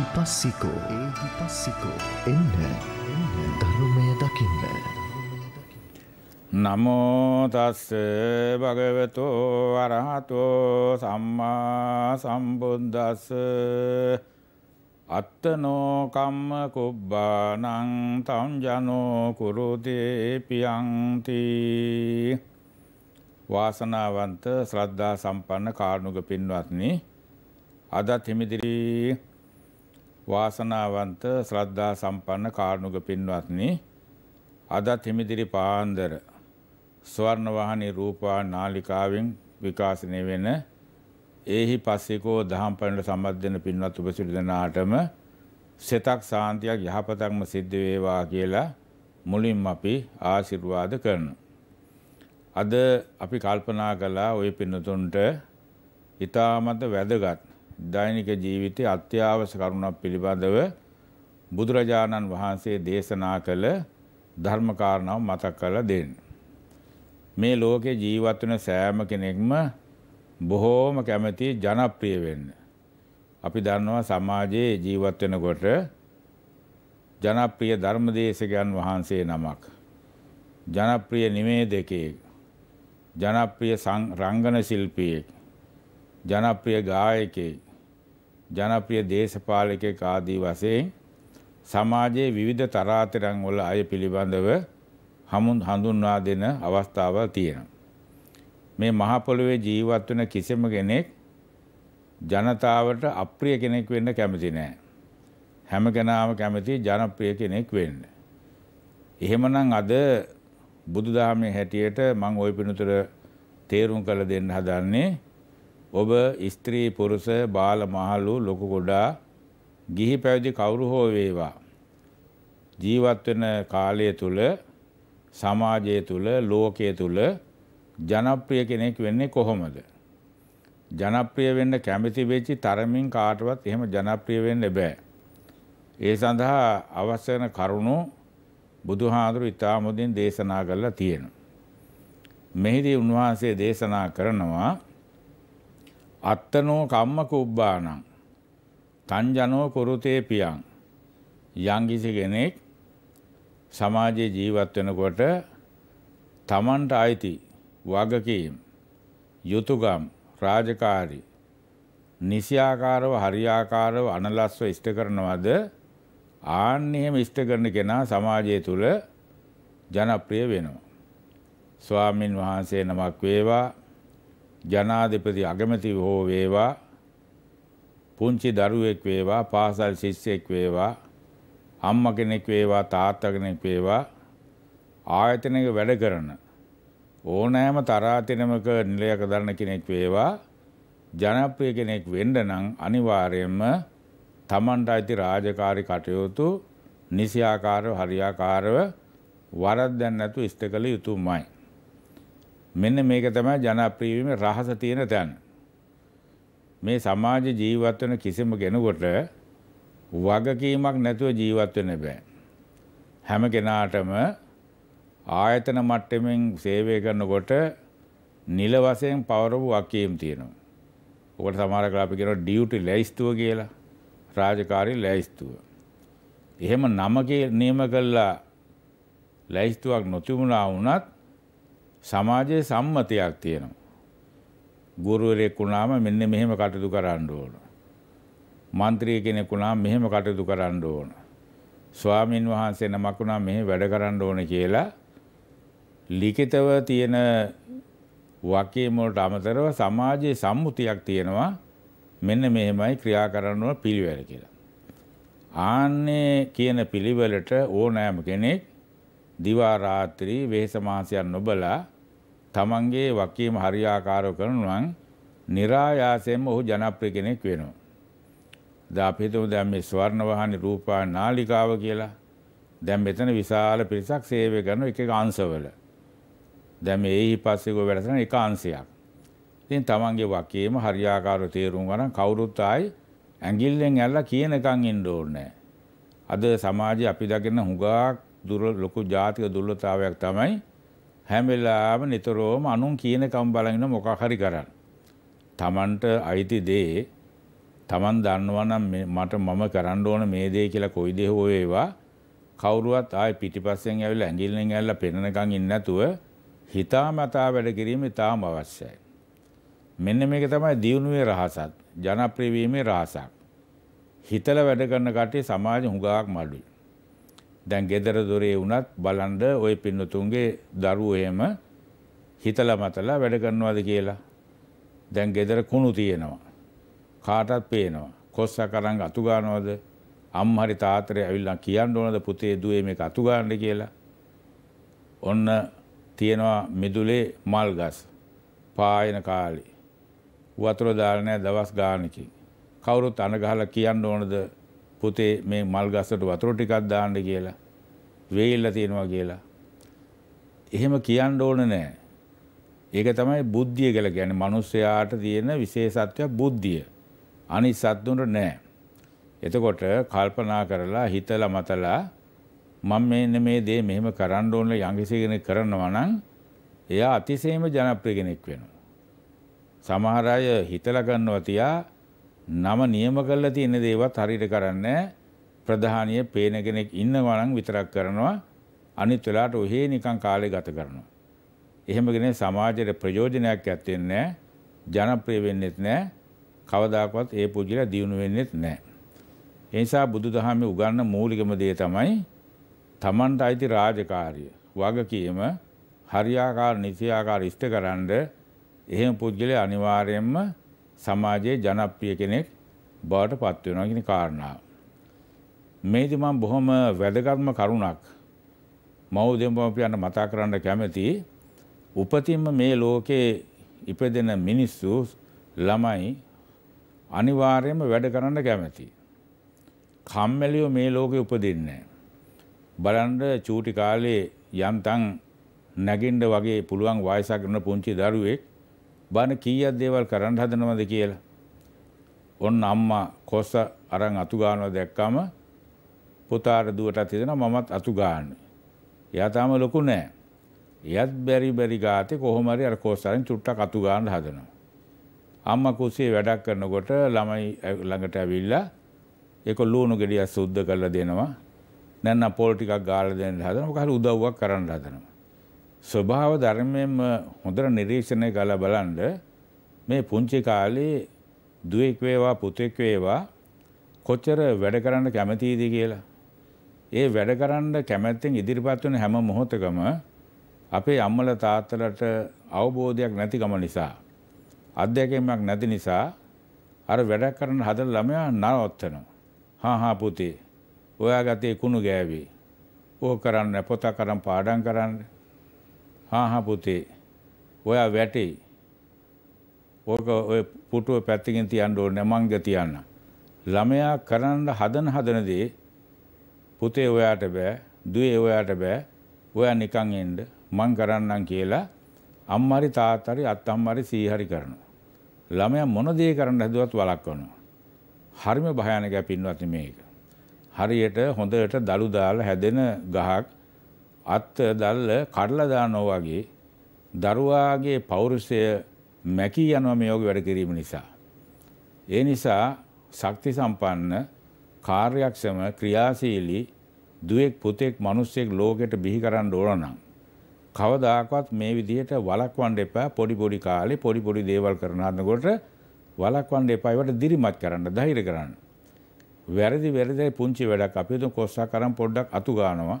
එහි පස්සිකෝ ඒහි පස්සිකෝ එන්න ධර්මය දකින්න. නමෝතස්ස භගවතෝ අරහතෝ සම්මා සම්බුද්දස්ස අත්තනෝකම්ම කුබ්බානං තම්ජනෝ කුරුදේ පියන්තිී වාසනාවන්ත ශ්‍රද්ධා සම්පන්න කාරණුග පින්වත්නි අදත් හිමිදිරී වාසනාවන්ත ශ්‍රද්ධා සම්පන්න කාරුණික පින්වත්නි අදත් හිමිදිරි පාන්දර ස්වර්ණ වාහනේ රූපා නාලිකාවෙන් විකාශනය වෙන ඒහි පස්සිකෝ දහම් පරණ සම්බන්ධ වෙන පින්වත් ඔබ සිළු දෙනාටම සෙතක් සාන්තියක් යහපතක්ම සිද්ධ වේවා කියලා මුලින්ම අපි ආශිර්වාද කරනවා. අද අපි කල්පනා කළා ওই පින්නතුන්ට ඊ타මත වැදගත් දෛනික ජීවිතයේ අත්‍යවශ්‍ය කරුණක් පිළිබඳව බුදුරජාණන් වහන්සේ දේශනා කළ ධර්ම කාරණාව මතක් කරලා දෙන්න. මේ ලෝකේ ජීවත් වෙන සෑම කෙනෙක්ම බොහෝම කැමති ජනප්‍රිය වෙන්න. අපි දන්නවා සමාජයේ ජීවත් වෙනකොට ජනප්‍රිය ධර්මදේශකයන් වහන්සේ නමක් ජනප්‍රිය නිමේදකයෙක් ජනප්‍රිය රංගන ශිල්පියෙක් ජනප්‍රිය ගායකයෙක් ජනප්‍රිය දේශපාලකෙක් ආදී වශයෙන් සමාජයේ විවිධ තරාතිරම් වල අය පිළිබඳව හඳුන්වා දෙන අවස්ථාවල් තියෙනවා. මේ මහ පොළොවේ ජීවත් වෙන කිසිම කෙනෙක් ජනතාවට අප්‍රිය කෙනෙක් වෙන්න කැමති නෑ. හැම කෙනාම කැමති ජනප්‍රිය කෙනෙක් වෙන්න. එහෙමනම් අද බුදුදහමේ හැටියට මම ওই පිටුතර තේරුම් කළ දෙන්න හදන්නේ ඔබ ස්ත්‍රී පුරුෂ බාල මහලු ලොකු ගොඩා ගිහි පැවිදි කවුරු හෝ වේවා ජීවත් වෙන කාලය තුල සමාජය තුල ලෝකය තුල ජනප්‍රිය කෙනෙක් වෙන්නේ කොහොමද ජනප්‍රිය වෙන්න කැමති වෙච්චි තරමින් කාටවත් එහෙම ජනප්‍රිය වෙන්න බෑ ඒ සඳහා අවශ්‍ය වෙන කරුණු බුදුහාඳුරු ඉතාම හොඳින් දේශනා කරලා තියෙනවා මෙහිදී උන්වහන්සේ දේශනා කරනවා අත්තනෝ කම්ම කුබ්බානං තංජනෝ කුරුතේ පියං යංගිසි කෙනෙක් සමාජයේ ජීවත් වෙනකොට තමන්ට අයිති වගකීම් යුතුයකම් රාජකාරී නිසියාකාරව හරියාකාරව අනලස්ව ඉෂ්ට කරනවද ආන්න එහෙම ඉෂ්ට කරන කෙනා සමාජය තුල ජනප්‍රිය වෙනවා ස්වාමින් වහන්සේ නමක් වේවා ජනාධිපති අගමැති හෝ වේවා පුංචි දරුවෙක් වේවා පාසල් ශිෂ්‍යයෙක් වේවා අම්ම කෙනෙක් වේවා තාත්තා කෙනෙක් වේවා ආයතනයක වැඩ කරන ඕනෑම තරාතිනමක නිලයක දරන කෙනෙක් වේවා ජනප්‍රිය කෙනෙක් වෙන්න නම් අනිවාර්යයෙන්ම තමන්ට අයිති රාජකාරී කටයුතු නිසියාකාරව හරියාකාරව වරද්දක් නැතුව ඉෂ්ට කළ යුතුමයි මෙන්න මේක තමයි ජනප්‍රිය වීම රහස තියෙන තැන. මේ සමාජ ජීවත් වෙන කිසිම කෙනෙකුට වගකීමක් නැතුව ජීවත් වෙන්න බෑ. හැම කෙනාටම ආයතන මට්ටමින් සේවය කරනකොට නිල වශයෙන් පවරපු වගකීම් තියෙනවා. ඔකට සමහර කාලා අපි කියනවා ඩියුටි ලැයිස්තුව කියලා. රාජකාරී ලැයිස්තුව. එහෙම නම නියම කළා ලැයිස්තුවක් නොතිබුණා වුණත් සමාජයේ සම්මතයක් තියෙනවා. ගුරුවරයෙක් වුණාම මෙන්න මෙහෙම කටයුතු කරන්න ඕන. මන්ත්‍රී කෙනෙක් වුණාම මෙහෙම කටයුතු කරන්න ඕන. ස්වාමින් වහන්සේ නමක් වුණාම මෙහෙම වැඩ කරන්න ඕන කියලා ලිඛිතව තියෙන වාක්‍යයම වලට අමතරව සමාජයේ සම්මුතියක් තියෙනවා මෙන්න මෙහෙමයි ක්‍රියා කරන්න ඕන පිළිවෙල කියලා. ආන්නේ කියන පිළිවෙලට ඕනෑම කෙනෙක් දිවා රාත්‍රී වෙහෙස මාසයන් නොබලා තමන්ගේ වකීම හරියාකාරව කරනු නම් નિરાයාසයෙන්ම ඔහු ජනප්‍රිය කෙනෙක් වෙනවා. දැන් අපි හිතමු දැන් මේ ස්වර්ණ වාහනේ රූපා නාලිකාව කියලා. දැන් මෙතන විශාල පිරිසක් සේවය කරන එක එක අංශවල. දැන් මේ එහි පස්සේ ගොඩ වැඩසටහන එක අංශයක්. ඉතින් තමන්ගේ වකීම හරියාකාරව තේරුම් ගන්න කවුරුත් ආයි ඇඟිල්ලෙන් ඇල්ලා කියනකම් ඉන්න ඕනේ අද සමාජයේ අපි දකින හුඟක් දුර්වල ලොකු ජාතික දුර්වලතාවයක් තමයි හැම වෙලාවෙම නිතරම අනුන් කියනකම් බලගෙන මොකක් හරි කරන්න. Tamanට අයිති දේ Taman දන්නවා නම් මට මම කරන්න ඕන මේ දේ කියලා කොයි දේ හෝ වේවා කවුරුවත් ආයේ පිටිපස්සෙන් ඇවිල්ලා ඇඟිල්ලෙන් ඇවිල්ලා පෙන්නනකම් ඉන්නේ නැතුව හිතාමතා වැඩ කිරීම ඉතාම අවශ්‍යයි. මෙන්න මේක තමයි දියුණුවේ රහසත් ජනප්‍රිය වීමේ රහසක්. හිතල වැඩ කරන කට්ටිය සමාජ හුඟාවක් මඩුයි. දැන් ගෙදර දොරේ වුණත් බලන්ඩ ඔය පින්නතුන්ගේ දරුවහෙම හිතල මතලා වැඩ කරනවාද කියලා. දැන් ගෙදර කුණු තියෙනවා. කාටත් පේනවා. කොස්ස කරංග අතුගානවද අම්හරි තාතරය ඇවිල්ලා කියන්න ඕනද පුතේ දුවේ මේ අතුගාණ්ඩ කියලා. ඔන්න තියෙනවා මිදුලේ මල් ගස් පායන කාලි. වතුර දාලනෑ දවස් ගානකින්. කවුරුත් අනගහල කියන්න ඕනද පුතේ මේ මල් ගස්සට වතුර ටිකක් දාන්න කියලා වෙයිලා තියෙනවා කියලා. එහෙම කියන්න ඕන නෑ. ඒක තමයි බුද්ධිය කියලා කියන්නේ මිනිස්යාට තියෙන විශේෂත්වය බුද්ධිය. අනිත් සත්තුන්ට නෑ. එතකොට කල්පනා කරලා හිතලා මතලා මම මෙන්න මේ දේ මෙහෙම කරන්න ඕන යංගිසි කෙනෙක් කරනවා නම් එයා අතිශයම ජනප්‍රිය කෙනෙක් වෙනවා. සමහර අය හිතලා ගන්නවා තියා නම නියම කරලා තියෙන දේවත් හරියට කරන්නේ ප්‍රධානිය පේන කෙනෙක් ඉන්නවා නම් විතරක් කරනවා අනිත් වෙලාවට ඔහේ නිකන් කාලේ ගත කරනවා. එහෙම කෙනේ සමාජයට ප්‍රයෝජනයක් ඇත්තේ නැහැ. ජනප්‍රිය වෙන්නෙත් නැහැ. කවදාකවත් ඒ පුජිලා දියුණු වෙන්නෙත් නැහැ. ඒ නිසා බුදුදහමේ උගන්වන මූලිකම දේ තමයි තමන්ට අයිති රාජකාරිය වගකීම හරියාකාර නිසියාකාර ඉෂ්ටකරනද එහෙම පුජ්‍යලේ අනිවාර්යයෙන්ම සමාජයේ ජනප්‍රිය කෙනෙක් බවට පත් වෙනවා කියන කාරණාව. මේදි මම බොහොම වැදගත්ම කරුණක් මව් දෙමව්පියන්ට මතක් කරන්න කැමැතියි. උපතින්ම මේ ලෝකේ ඉපදෙන මිනිස්සු ළමයි අනිවාර්යයෙන්ම වැඩ කරන්න කැමැතියි. කම්මැලිව මේ ලෝකේ උපදින්නේ බලන්න චූටි කාලේ යන්තම් නැගින්න වගේ පුළුවන් වයසක් වෙන පුංචි දරුවෙක් බන කීයක් දේවල් කරන්න හදනවද කියලා. ඔන්න අම්මා කොස අරන් අතු ගන්නවා දැක්කම පුතාට දුවටත් හිතෙනවා මමත් අතු ගන්න. එයා තාම ලොකු නෑ. එයත් බැරි බැරි ගාතේ කොහොම හරි අර කොස් අරන් චුට්ටක් අතු ගන්න හදනවා. අම්මා කුසියේ වැඩක් කරනකොට ළමයි ළඟට ඇවිල්ලා ඒක ලුණු ගෙඩියක් සුද්ධ කරලා දෙනවා. නැත්නම් පොල් ටිකක් ගාලා දෙන්න හදනවා. මොකක් හරි උදව්වක් කරන්න හදනවා. ස්වභාව ධර්මයෙන්ම හොඳට නිරීක්ෂණය කළ බලන්ඩ මේ පුංචි කාලේ දුවෙක් වේවා පුතෙක් වේවා කොච්චර වැඩ කරන්න කැමතිීද කියලා. ඒ වැඩ කරන්න කැමැත්තෙන් ඉදිරිපත් වන හැම මොහොතකම අපේ අම්මල තාත්තලට අවබෝධයක් නැතිකම නිසා. අධ්‍යැකීමක් නැති නිසා අර වැඩක් කරන්න හදර ළමයා නරවත්තනවා. හාහා පුතේ ඔයා ගතේ කුණු ගෑවී. ඕ කරන්න පොතා කරම් පාඩන් කරන්න හාහා පුතේ ඔයා වැටෙයි. ඕක ඔය පුටුව පැත්තකින් තියන්න ඕනේ මංග තියන්න. ළමයා කරන්න හදන හදන දේ පුතේ ඔයාට බෑ, දුවේ ඔයාට බෑ. ඔයා නිකන් එන්න මං කරන්නම් කියලා අම්මාරි තාත්තාරි අත්තම්මාරි සීහරි කරනවා. ළමයා මොන දේ කරන්න හදුවත් වළක්වනවා. හරිම භයානක පින්වත් මේක. හරියට හොඳට දලු දාලා හැදෙන ගහක් අත් දැල්ල කඩලා දානවා වගේ දරුවාගේ පෞරුෂය මැකී යනවා මේ යෝග වැඩ කිරීම නිසා. ඒ නිසා ශක්ති සම්පන්න කාර්යක්ෂම ක්‍රියාශීලී දුවෙක් පුතෙක් මිනිස්සෙක් ලෝකෙට බිහි කරන්න ඕන නම් කවදාකවත් මේ විදිහට වළක්වන්න එපා පොඩි පොඩි කාලේ පොඩි පොඩි දේවල් කරන හදනකොට වළක්වන්න එපා ඒවට දිරිමත් කරන්න ධෛර්ය කරන්න. වැරදි වැරදි පුංචි වැඩක් අපි දුක කොස්සා කරන් පොඩ්ඩක් අතු ගන්නවා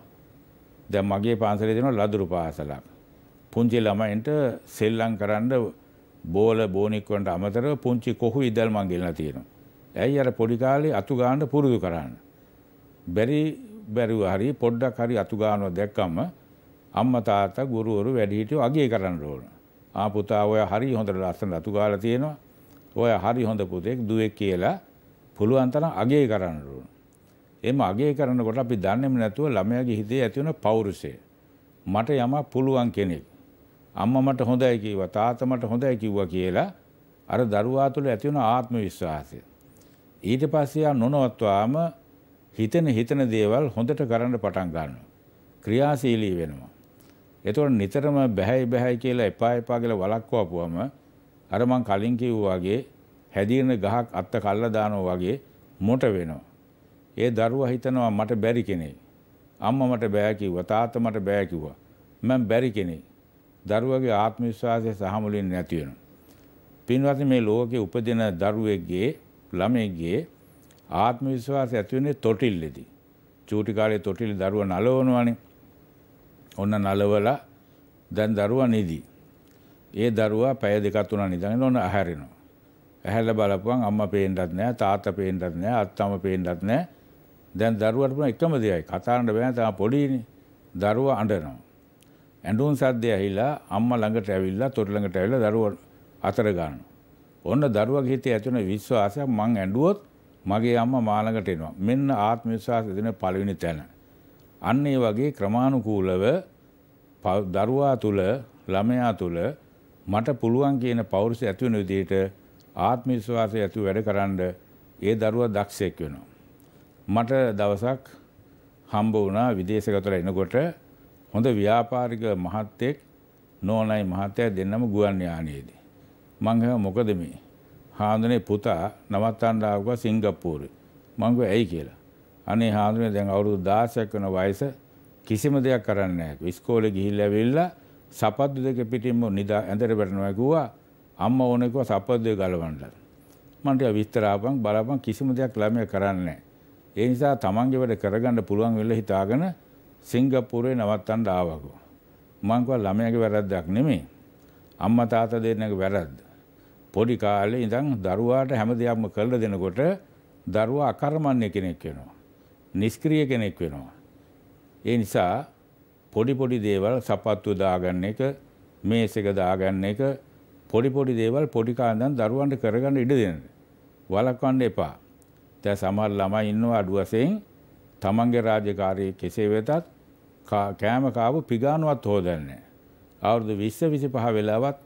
දැන් මගේ පාසලේ තියෙනවා ලදරු පාසලක්. පුංචි ළමයින්ට සෙල්ලම් කරන්න බෝල බෝනික් වලට අමතරව පුංචි කොහු ඉදල් මං ගෙනලා තියෙනවා. ඇයි අර පොඩි කාලේ අතු ගන්න පුරුදු කරන්න. බැරි බැරුව හරි පොඩ්ඩක් හරි අතු ගන්නවා දැක්කම අම්මා තාත්තා ගුරුවරු වැඩිහිටියෝ අගය කරන්න ඕන. ආ පුතා ඔය හරි හොඳට ලස්සන අතු ගාලා තියෙනවා. ඔය හරි හොඳ පුතෙක් දුවෙක් කියලා පුළුවන් තරම් අගය කරන්න ඕන. එහෙම අගය කරනකොට අපි දන්නේම නැතුව ළමයාගේ හිතේ ඇති වෙන පෞරුෂය. මට යමක් පුළුවන් කෙනෙක්. අම්මා මට හොඳයි කිව්වා, තාත්තා මට හොඳයි කිව්වා කියලා අර දරුවා තුළ ඇති වෙන ආත්ම විශ්වාසය. ඊට පස්සේ ආ නොනවත්වාම හිතෙන හිතන දේවල් හොඳට කරන්න පටන් ගන්නවා. ක්‍රියාශීලී වෙනවා. එතකොට නිතරම බැහැයි බැහැයි කියලා එපා එපා කියලා වළක්වපුවම අර මං කලින් කිව්වා වගේ හැදීරෙන ගහක් අත්ත කල්ලා දානවා වගේ මොට වෙනවා. ඒ දරුවා හිතනවා මට බැරි කෙනෙක්. අම්මා මට බෑ කිව්වා, තාත්තා මට බෑ කිව්වා. මම බැරි කෙනෙක්. දරුවගේ ආත්ම විශ්වාසය සහමුලින් නැති වෙනවා. පින්වත්නි මේ ලෝකේ උපදින දරුවෙක්ගේ ළමයෙක්ගේ ආත්ම විශ්වාසය ඇති වෙන්නේ තොටිල්ලේදී. චූටි කාලේ තොටිල් දරුවා නලවනවානේ. ඔන්න නලවලා දැන් දරුවා නිදි. ඒ දරුවා පැය දෙකක් තුනක් නිදාගෙන ඔන්න ඇහැරෙනවා. ඇහැරලා බලපුවම් අම්මා පේන්නත් නැහැ, තාත්තා පේන්නත් නැහැ, අත්තම්ම පේන්නත් නැහැ. දැන් දරුවට පුළුවන් එකම දෙයයි කතාන්න බෑ තා පොඩිනේ. දරුවා අඬනවා. ඇඬුම් සද්දය ඇහිලා අම්මා ළඟට ඇවිල්ලා තොට ළඟට ඇවිල්ලා දරුවා අතර ගන්නවා. ඔන්න දරුවගේ හිතේ ඇති වෙන විශ්වාසය මං ඇඬුවොත් මගේ අම්මා මා ළඟට එනවා. මෙන්න ආත්ම විශ්වාසය දෙන පළවෙනි තැන. අන්න ඒ වගේ ක්‍රමානුකූලව දරුවා තුල ළමයා තුල මට පුළුවන් කියන පෞරුෂය ඇති වෙන විදිහට ආත්ම විශ්වාසය ඇතුව වැඩ කරන්ඩ ඒ දරුවා දක්ෂයෙක් වෙනවා. මට දවසක් හම්බ වුණා විදේශගතට එනකොට හොඳ ව්‍යාපාරික මහත්තයෙක් නෝනයි මහත්තයා දෙන්නම ගුවන් යානයේදී. මං ගහ මොකද මේ? හාඳුනේ පුතා නවත්තන්න ආවා සිංගප්පූරුවේ. මං ගහ ඇයි කියලා. අනේ හාඳුනේ දැන් අවුරුදු 16ක් වෙන වයස කිසිම දෙයක් කරන්නේ නැහැ. ඉස්කෝලේ ගිහිල්ලා ඇවිල්ලා සපත්තු දෙක පිටින්ම නිදා ඇඳට වැටෙනවා කිව්වා. අම්මා ඕනේ කිව්වා සපත්තු දෙක ගලවන්න. මන්ට විස්තර ආපන් බලපන් කිසිම දෙයක් ළමයා කරන්නේ නැහැ. ඒ නිසා තමන්ගේ වැඩ කරගන්න පුළුවන් වෙලා හිතාගෙන සිංගප්පූරුවේ නවත්තන්න ආවකෝ. මං කිව්වා ළමයාගේ වැරද්දක් නෙමෙයි. අම්මා තාත්තා දෙන්නගේ වැරද්ද. පොඩි කාලේ ඉඳන් දරුවාට හැම දෙයක්ම කරලා දෙනකොට දරුවා අකර්මණ්‍ය කෙනෙක් වෙනවා. නිෂ්ක්‍රීය කෙනෙක් වෙනවා. ඒ නිසා පොඩි පොඩි දේවල් සපත්තු දාගන්න එක, මේස් එක දාගන්න එක පොඩි පොඩි දේවල් පොඩි කාලෙන් දරුවන්ට කරගන්න ඉඩ දෙන්න. වලක්වන්න එපා. දැන් සමහර ළමයි ඉන්නවා අඩු වශයෙන් තමන්ගේ රාජකාරියේ කෙසේ වෙතත් කෑම කාපු පිගානුවත් හොදන්නේ අවුරුදු 20 25 වෙලාවත්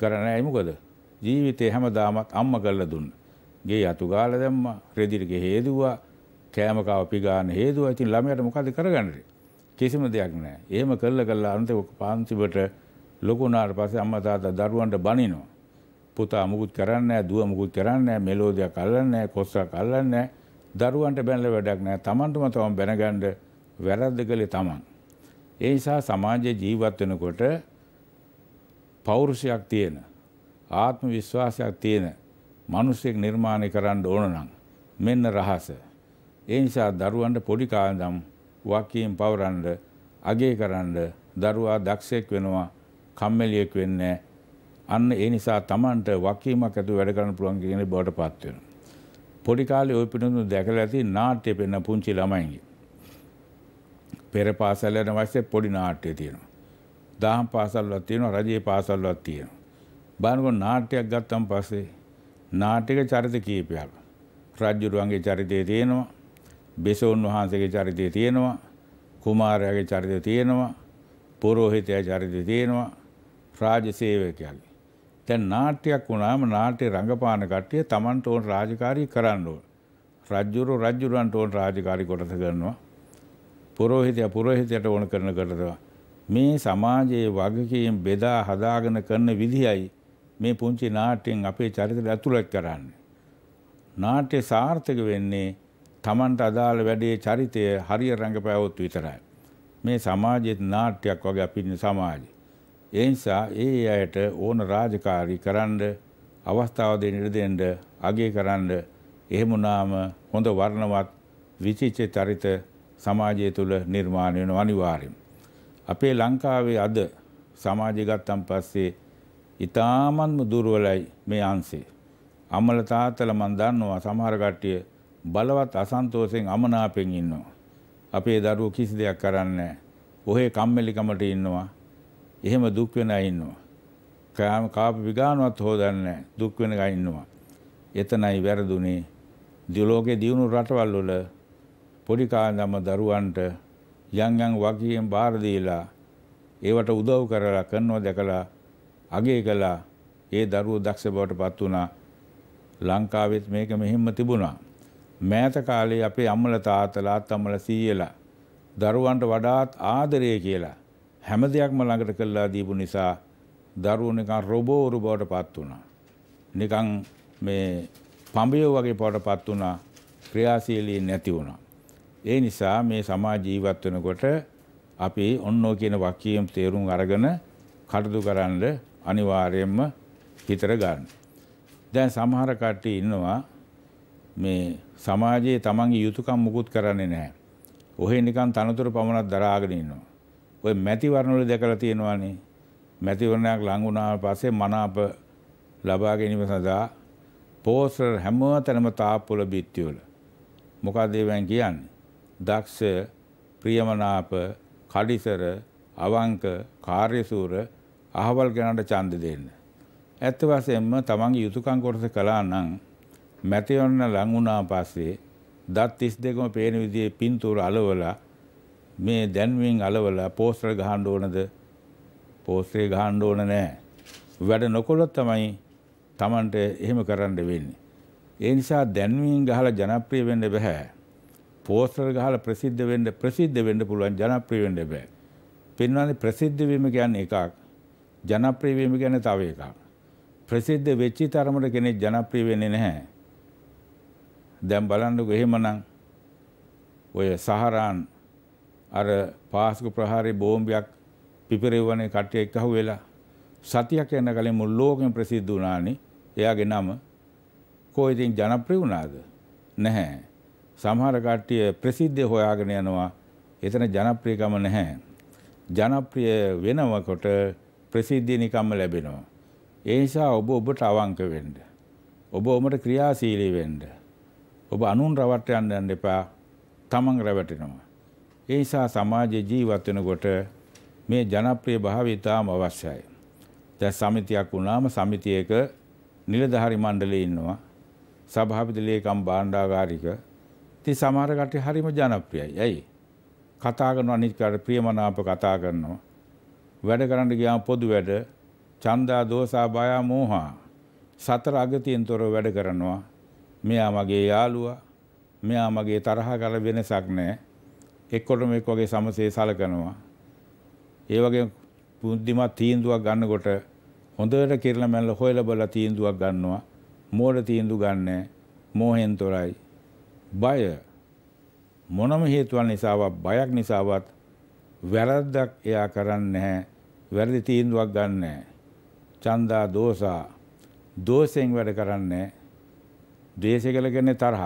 කරන්නේ මොකද ජීවිතේ හැමදාමත් අම්මා කරලා දුන්න ගේ යතු ගාලා දැම්මා රෙදිට ගෙහෙදුවා කෑම කාව පිගාන හේදුවා ඉතින් ළමයට මොකද කරගන්නේ කිසිම දෙයක් නැහැ එහෙම කළා කළා අන්තිම පාන්තිවට ලොකු වුණාට පස්සේ අම්මා තාත්තා දරුවන්ට බනිනවා පුතා අමුකුත් කරන්නේ නැහැ, දුව අමුකුත් කරන්නේ නැහැ, මෙලෝ දෙයක් අල්ලන්නේ නැහැ, කොස්සක් අල්ලන්නේ නැහැ. දරුවන්ට බැනලා වැඩක් නැහැ. Tamanටම තමන් බැනගන්න වැරද්ද කළේ Taman. ඒ නිසා සමාජයේ ජීවත් වෙනකොට පෞරුෂයක් තියෙන, ආත්ම විශ්වාසයක් තියෙන මිනිසෙක් නිර්මාණය කරන්න ඕන නම් මෙන්න රහස. ඒ නිසා දරුවන්ට පොඩි කාලෙදම් වකීම් පවරන්න, අගේ කරන්න දරුවා දක්ෂයෙක් වෙනවා, කම්මැලියෙක් වෙන්නේ නැහැ. අන්න ඒ නිසා Tamanට වකීමක් ඇතුව වැඩ කරන්න පුළුවන් කියන බවට පත් වෙනවා. පොඩි කාලේ ওই පිටුනු දැකලා ඇති නාට්‍ය පෙන්න පුංචි ළමයින්ගේ. පෙර පාසල් යන වයසේ පොඩි නාට්‍ය තියෙනවා. දහම් පාසල්වත් තියෙනවා රජයේ පාසල්වත් තියෙනවා. බලනකොට නාට්‍යයක් ගත්තන් පස්සේ නාට්‍යක චරිත කීපයක් රජුරුවන්ගේ චරිතය තියෙනවා බෙසෝන් වහන්සේගේ චරිතය තියෙනවා කුමාරයාගේ චරිතය තියෙනවා පූජෝහිතයා චරිතය තියෙනවා රාජ සේවකයාගේ දැන් නාට්‍යයක් වුණාම නාට්‍ය රඟපාන කට්ටිය Tamanට ඕන රාජකාරී කරන්න ඕන. රජුරු රජුරන්ට ඕන රාජකාරී කොටස කරනවා. පූජිතයා පූජිතයට ඕන කරන කරදවා. මේ සමාජයේ වගකීම් බෙදා හදාගෙන කරන විදියයි මේ පුංචි නාට්‍යෙන් අපේ චරිතය ඇතුළත් කරන්නේ. නාට්‍ය සාර්ථක වෙන්නේ Tamanට අදාළ වැඩේ චරිතය හරිය රඟපෑවොත් විතරයි. මේ සමාජයේ නාට්‍යයක් වගේ අපින්නේ සමාජේ ඒ නිසා ඒ අයට ඕන රාජකාරී කරන්න අවස්ථාව දෙන්න ඉඩ දෙන්න අගය කරන්න එහෙම වුණාම හොඳ වර්ණවත් විචිත්‍ර චරිත සමාජය තුළ නිර්මාණය වෙන අනිවාර්යෙන්. අපේ ලංකාවේ අද සමාජය ගත්තන් පස්සේ ඉතාමත්ම දුර්වලයි මේ අංශේ. අමල තාත්තලා මන් දන්නවා සමහර කට්ටිය බලවත් අසන්තෝෂයෙන් අමනාපෙන් ඉන්නවා. අපේ දරුවෝ කිසි දෙයක් කරන්නේ නැහැ. ඔහේ කම්මැලිකමට ඉන්නවා. එහෙම දුක් වෙන අය ඉන්නවා. කාම කාප විගානවත් හොදන්නේ නැහැ. දුක් වෙන අය ඉන්නවා. එතනයි වැරදුනේ. දිලෝකේ දියුණු රටවල් වල පොඩි කාන්දම දරුවන්ට යම් යම් වගකීම් බාර දීලා ඒවට උදව් කරලා කරනවා දැකලා අගය කළා. ඒ දරුවෝ දක්ෂ බවටපත් වුණා. ලංකාවෙත් මේක මෙහෙම තිබුණා. මෑත කාලේ අපේ අම්මලා තාත්තලා අත්තම්මලා සීයලා දරුවන්ට වඩාත් ආදරය කියලා හැම දෙයක්ම ළඟට කළා දීපු නිසා දරුවෝ නිකන් රොබෝරු බවට පත් වුණා. නිකන් මේ පඹයෝ වගේ බවට පත් වුණා. ක්‍රියාශීලී නැති වුණා. ඒ නිසා මේ සමාජ ජීවත් වෙනකොට අපි ඔන්නෝ කියන වාක්‍යයෙන් තේරුම් අරගෙන කටයුතු කරන්න අනිවාර්යයෙන්ම හිතර ගන්න. දැන් සමහර කට්ටිය ඉන්නවා මේ සමාජයේ තමන්ගේ යුතුයකම් මුකුත් කරන්නේ නැහැ. ඔහේ නිකන් තනතුරු පමණක් දරාගෙන ඉන්නවා. ඔය මැති වර්ණ වල දැකලා තියෙනවානේ මැති වර්ණයක් ලඟ වුණා පස්සේ මනාප ලබා ගැනීම සඳහා පෝස්ටර් හැමතැනම තාප්පුල බිත්තිවල මොකද ඒවෙන් කියන්නේ දක්ෂ ප්‍රියමනාප කඩිසර අවංක කාර්යසූර අහවල් ගැනට ඡන්ද දෙන්න ඇත්ත වශයෙන්ම තමන්ගේ යුතුයකම් කොටස කළා නම් මැතිවන්න ලඟ වුණා පස්සේ දත් 32ම පේන විදිහේ පින්තූර අලවලා මේ දැන්වෙන් අලවලා පෝස්ටර් ගහන්න ඕනද? පෝස්ටරේ ගහන්න ඕන නෑ. වැඩ නොකළොත් තමයි Tamanට එහෙම කරන්න වෙන්නේ. ඒ නිසා දැන්වෙන් ගහලා ජනප්‍රිය වෙන්න බෑ. පෝස්ටර් ගහලා ප්‍රසිද්ධ වෙන්න ප්‍රසිද්ධ වෙන්න පුළුවන් ජනප්‍රිය වෙන්න බෑ. පින්වන්නේ ප්‍රසිද්ධ වීම කියන්නේ එකක්. ජනප්‍රිය වීම කියන්නේ තව එකක්. ප්‍රසිද්ධ වෙච්චි තරමට කෙනෙක් ජනප්‍රිය වෙන්නේ නැහැ. දැන් බලන්නකෝ එහෙමනම් ඔය සහරාන් අර පාස්කු ප්‍රහාරේ බෝම්බයක් පිපිරෙව්වනේ කට්ටිය එක්කහුව වෙලා සතියක් යන කලින් මුළු ලෝකෙම ප්‍රසිද්ධ වුණානේ එයාගේ නම කෝ ඉතින් ජනප්‍රිය වුණාද නැහැ සමහර කට්ටිය ප්‍රසිද්ධිය හොයාගෙන යනවා එතන ජනප්‍රියකම නැහැ ජනප්‍රිය වෙනකොට ප්‍රසිද්ධිය නිකම්ම ලැබෙනවා ඒ නිසා ඔබ ඔබට අවංක වෙන්න ඔබ ඔබට ක්‍රියාශීලී වෙන්න ඔබ අනුන් රවට්ට යන්න එපා තමන් රැවටෙනවා ඒ නිසා සමාජයේ ජීවත් වෙනකොට මේ ජනප්‍රිය භාවය ඉතාම අවශ්‍යයි. දැන් සමිතියක් වුණාම සමිතියක නිලධාරි මණ්ඩලය ඉන්නවා. සභාපති ලේකම් භාණ්ඩාගාරික. ඉතින් සමහර කට්ටිය හරිම ජනප්‍රියයි. ඇයි? කතා කරන අනිත් කාට ප්‍රියමනාප කතා කරනවා. වැඩ කරන්න ගියාම පොදු වැඩ, ඡන්දා දෝසා බයා මෝහා. සතර අගතියෙන් තොරව වැඩ කරනවා. මෙයා මගේ යාළුවා. මෙයා මගේ තරහ කර වෙනසක් නැහැ. එක්කොටම එක් වගේ සමසේ සලකනවා. ඒ වගේ බුද්ධිමත් තීන්දුවක් ගන්නකොට හොඳට කිරල මැල්ල හොයලා බලලා තීන්දුවක් ගන්නවා. මෝඩ තීන්දුව ගන්නෑ. මෝහෙන් තොරයි. බය මොනම හේතුවක් නිසාවත් බයක් නිසාවත් වැරද්දක් එයා කරන්නේ නැහැ. වැරදි තීන්දුවක් ගන්න නැහැ. චන්දා දෝසා දෝෂයෙන් වැඩ කරන්නේ නැහැ. ද්වේෂය කියලා කියන්නේ තරහ.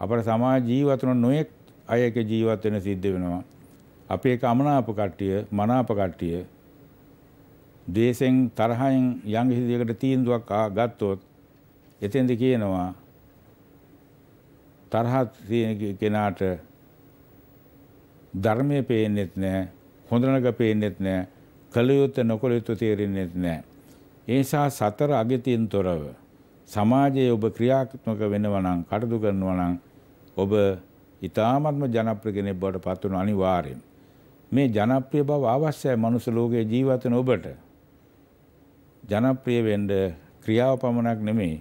අපේ සමාජ ජීවිතන නොයෙක් අය එක ජීවත් වෙන සිද්ධ වෙනවා. අපේ කමනාප කට්ටිය, මනාප කට්ටිය දේශෙන් තරහෙන් යම් හිදයකට තීන්දුවක් ගත්තොත් එතෙන්ද කියනවා තරහත් තියෙන කෙනාට ධර්මය පේන්නෙත් නෑ හොඳ නරක පේන්නෙත් නෑ කළ යුත්තේ නොකළ යුත්තේ තේරෙන්නෙත් නෑ ඒ නිසා සතර අගතියෙන් තොරව සමාජයේ ඔබ ක්‍රියාත්මක වෙනවා නම් කටයුතු කරනවා නම් ඔබ ඉතාමත්ම ජනප්‍රිය කෙනෙක් බවට පත් වෙන අනිවාර්යෙන්. මේ ජනප්‍රිය බව අවශ්‍යයි මනුස්ස ලෝකයේ ජීවත් වෙන ඔබට. ජනප්‍රිය වෙන්න ක්‍රියාව පමණක් නෙමෙයි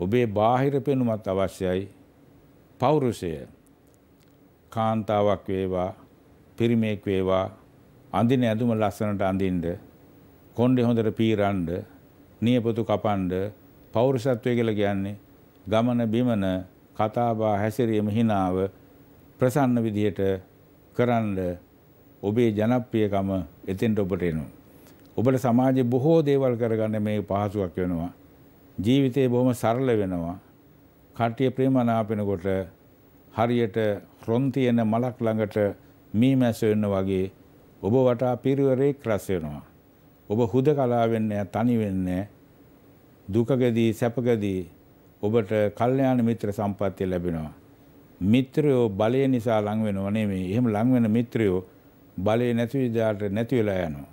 ඔබේ බාහිර පෙනුමත් අවශ්‍යයි. පෞරුෂය. කාන්තාවක් වේවා, පිරිමේක් වේවා, අඳින ඇඳුම ලස්සනට අඳින්න, කොණ්ඩේ හොඳට පීරන්න, නියපොතු කපන්න, පෞරුෂත්වය කියලා කියන්නේ ගමන බිමන කතාබා හැසිරීම හිනාව ප්‍රසන්න විදිහට කරන්න ඔබේ ජනප්‍රියකම එතෙන්ට ඔබට එනවා. ඔබට සමාජයේ බොහෝ දේවල් කරගන්න මේ පහසුවක් වෙනවා. ජීවිතේ බොහොම සරල වෙනවා. කට්ටිය ප්‍රේමනාප වෙනකොට හරියට රොන් තියෙන මලක් ළඟට මී මැස වෙන්න වගේ ඔබ වටා පිරිවරෙක් රැස් වෙනවා. ඔබ හුදකලා වෙන්නේ තනි වෙන්නේ දුකකදී සැපකදී ඔබට කල්යාණ මිත්‍ර සම්පත්තිය ලැබෙනවා. මිත්‍රයෝ බලය නිසා ලං වෙනව නෙමෙයි. එහෙම ලං වෙන මිත්‍රයෝ බලය නැති විදාට නැති වෙලා යනවා.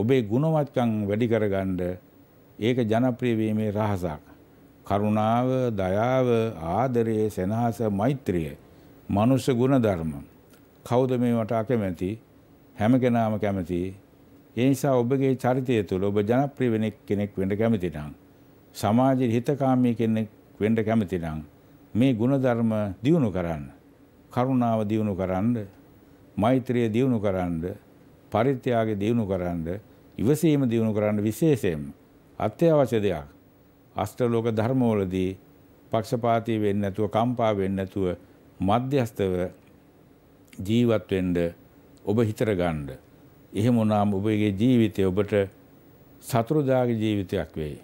ඔබේ ගුණවත්කම් වැඩි කරගන්න ඒක ජනප්‍රිය වීමේ රහසක්. කරුණාව, දයාව, ආදරය, සෙනහස, මෛත්‍රිය, මනුෂ්‍ය ගුණධර්ම. කවුද මේවට අකමැති? හැම කෙනාම කැමති. ඒ නිසා ඔබගේ චරිතය තුළ ඔබ ජනප්‍රිය කෙනෙක් වෙන්න කැමති නම් සමාජයේ හිතකාමී කෙනෙක් වෙන්න කැමති නම් මේ ಗುಣධර්ම දියුණු කරන්න. කරුණාව දියුණු කරන්න, මෛත්‍රිය දියුණු කරන්න, පරිත්‍යාගය දියුණු කරන්න, ඉවසීම දියුණු කරන්න විශේෂයෙන්ම අත්‍යවශ්‍ය දෙයක්. අෂ්ටලෝක ධර්මවලදී පක්ෂපාතී වෙන්නේ නැතුව, කම්පා වෙන්නේ නැතුව මධ්‍යස්තව ජීවත් වෙන්න ඔබ හිතර ගන්න. එහෙම වුණාම ඔබගේ ජීවිතය ඔබට සතුරුදාගේ ජීවිතයක් වෙයි.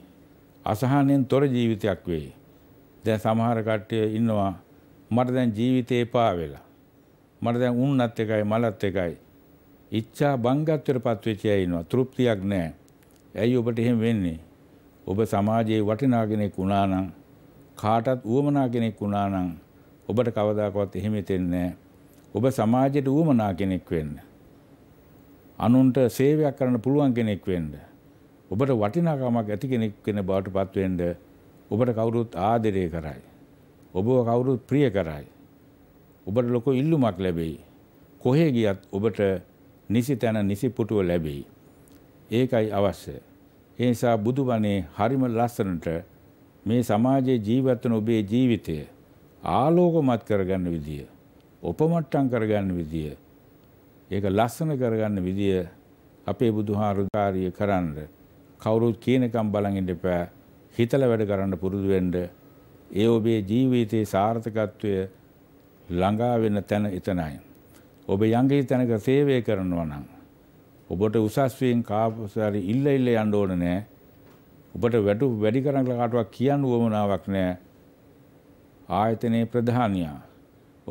අසහනෙන් තොර ජීවිතයක් වෙයි. දැන් සමහර කට්ටිය ඉන්නවා මට දැන් ජීවිතේ එපා වෙලා. මට දැන් උන්නත් එකයි මලත් එකයි. ඉච්ඡා බංගත්වයටපත් වෙච්ච අය ඉන්නවා. තෘප්තියක් නැහැ. ඇයි ඔබට එහෙම වෙන්නේ? ඔබ සමාජයේ වටිනා කෙනෙක් වුණා නම් කාටත් උවමනා කෙනෙක් වුණා නම් ඔබට කවදාකවත් එහෙම හිතෙන්නේ නැහැ. ඔබ සමාජයට උවමනා කෙනෙක් වෙන්න. අනුන්ට සේවයක් කරන්න පුළුවන් කෙනෙක් වෙන්න. ඔබට වටිනාකමක් ඇති කෙනෙක් වෙන බවට පත් වෙන්න ඔබට කවුරුත් ආදරය කරයි. ඔබව කවුරුත් ප්‍රිය කරයි. ඔබට ලොකු ඉල්ලුමක් ලැබෙයි. කොහේ ගියත් ඔබට නිසි තැන නිසි පුටුව ලැබෙයි. ඒකයි අවශ්‍ය. ඒ නිසා බුදුබණේ හරිම ලස්සනට මේ සමාජයේ ජීවත් වෙන ඔබේ ජීවිතය ආලෝකමත් කරගන්න විදිය, උපමට්ටම් කරගන්න විදිය, ඒක ලස්සන කරගන්න විදිය අපේ බුදුහාරුකාරිය කරන්න කවුරුත් කියනකම් බලන් ඉඳපෑ හිතල වැඩ කරන්න පුරුදු වෙන්න ඒ ඔබේ ජීවිතයේ සාර්ථකත්වය ළඟා වෙන තැන එතනයි. ඔබ යංගී තැනක සේවය කරනවා නම් ඔබට උසස් වීම කාපසාරි ඉල්ල ඉල්ල යන්න ඕන නෑ. ඔබට වැටු වැඩි කරන්න කාටවත් කියන්න උවමනාවක් නෑ. ආයතනයේ ප්‍රධානියා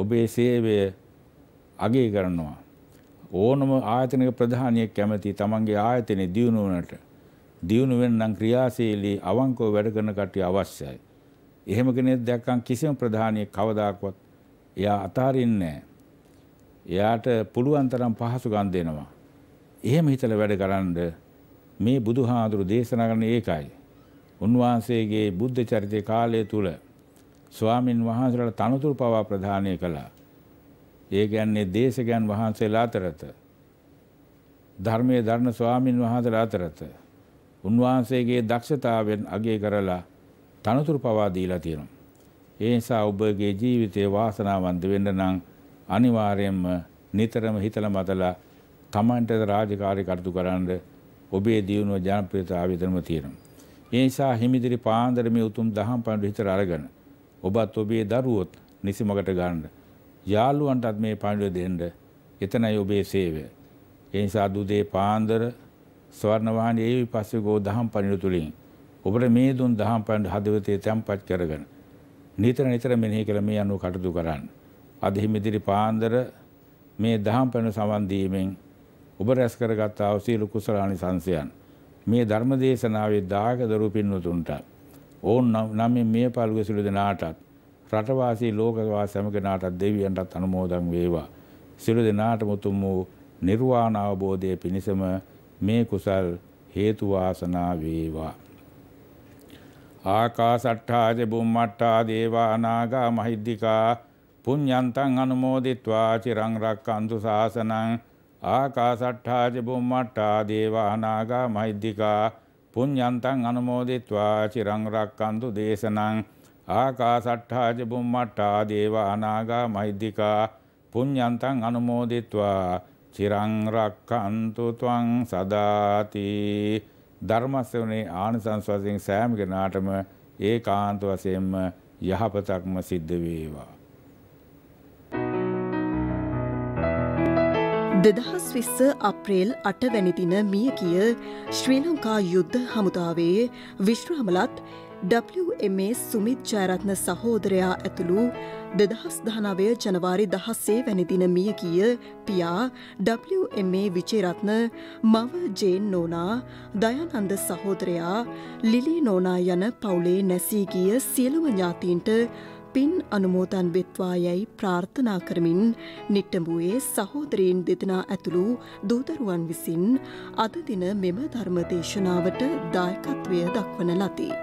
ඔබේ සේවය අගය කරනවා. ඕනම ආයතනික ප්‍රධානියෙක් කැමති තමන්ගේ ආයතනයේ දියුණුවනට දියුණු වෙන්න නම් ක්‍රියාශීලී අවංකව වැඩ කරන කට්ටිය අවශ්‍යයි. එහෙම කෙනෙක් දැක්කම් කිසිම ප්‍රධානියෙක් කවදාකවත් එයා අතාරින්නේ එයාට පුළුවන් තරම් පහසුකම් දෙනවා. එහෙම හිතලා වැඩ කරන්ඩ මේ බුදුහාඳුරු දේශනා කරන ඒකයි. උන්වහන්සේගේ බුද්ධ චරිතය කාලය තුල ස්වාමින් වහන්සේලාට තනතුරු පවා ප්‍රදානය කළා. ඒ කියන්නේ දේශකයන් වහන්සේලා අතරත ධර්මයේ ධර්ම ස්වාමින් වහන්සේලා අතරත උන්වහන්සේගේ දක්ෂතාවෙන් අගේ කරලා තනතුරු පවා දීලා තියෙනවා. ඒ නිසා ඔබගේ ජීවිතේ වාසනාවන්ත වෙන්න නම් අනිවාර්යයෙන්ම නිතරම හිතලා මතලා තමන්ට රාජකාරී කටයුතු කරන්න ඔබේ දියුණුව ජනප්‍රියතාවය දෙනම තියෙනවා. ඒ නිසා හිමිදිරි පාන්දර මේ උතුම් දහම් පඬු හිතට අරගෙන ඔබත් ඔබේ දරුවොත් නිසිමකට ගන්න. යාළුවන්ටත් මේ පඬුව දෙන්න. එතනයි ඔබේ සේවය. ඒ නිසා දුදේ පාන්දර ස්වර්ණ වාහනේ ඒ විපස්සී ගෝ දහම් පණිඩු තුලින් ඔබට මේ දුන් දහම් පණිඩු හදවතේ තැම්පත් කරගෙන නිතර නිතර මෙනෙහි කළ මේ අනුව කටයුතු කරන්න. අද හිමිදිරි පාන්දර මේ දහම් පණිඩු සමන් දීමෙන් ඔබ රැස් කරගත් ආ සියලු කුසල ආනිසංසයන් මේ ධර්ම දේශනාවේ දායක දරු පින්වතුන්ට ඕන් නම් මේ පාළුවේ සිළු දෙනාටත් රටවාසී ලෝකවාසී හැම කෙනාටත් දෙවියන්ටත් අනුමෝදන් වේවා. සිළු දෙනාටම උතුම් වූ නිර්වාණ අවබෝධය පිණිසම මේ කුසල් හේතු වාසනා වේවා. ආකාසට්ඨා ජබුම්මට්ඨා දේවා නාග මහිද්దికා පුඤ්ඤන්තං අනුමෝදිත්වා චිරං රක්칸තු සාසනං ආකාසට්ඨා ජබුම්මට්ඨා දේවා නාග මහිද්దికා පුඤ්ඤන්තං අනුමෝදිත්වා චිරං රක්칸තු දේශනං ආකාසට්ඨා ජබුම්මට්ඨා දේවා නාග මහිද්దికා පුඤ්ඤන්තං අනුමෝදිත්වා චිරං රක්ඛන්තු ත්වං සදාති ධර්මස්වනේ ආනිසංස වශයෙන් සෑම කෙනාටම ඒකාන්ත වශයෙන්ම යහපතක්ම සිද්ධ වේවා 2020 අප්‍රේල් 8 වැනි දින මියගිය ශ්‍රී ලංකා යුද්ධ හමුදාවේ විශ්‍රාමලත් WMA සුමිත් ජයරත්න සහෝදරයා ඇතුළු දෙදහස් දහනවය ජනවාරි දහස්සේ වැනිදින මිය ගිය පියා WMA විචේරත්න මව ජේන් නෝනා දයනන්ද සහෝදරයා ලිලි නෝනා යන පවුලේ නැසී ගිය සියලුම ඥාතීන්ට පින් අනුමෝතන් වෙත්වා යැයි ප්‍රාර්ථනා කරමින් නිට්ටඹුවේ සහෝදරීන් දෙදෙනා ඇතුළු දූදරුවන් විසින් අද දින මෙම ධර්මදේශනාවට දායකත්වය දක්වන ලදී.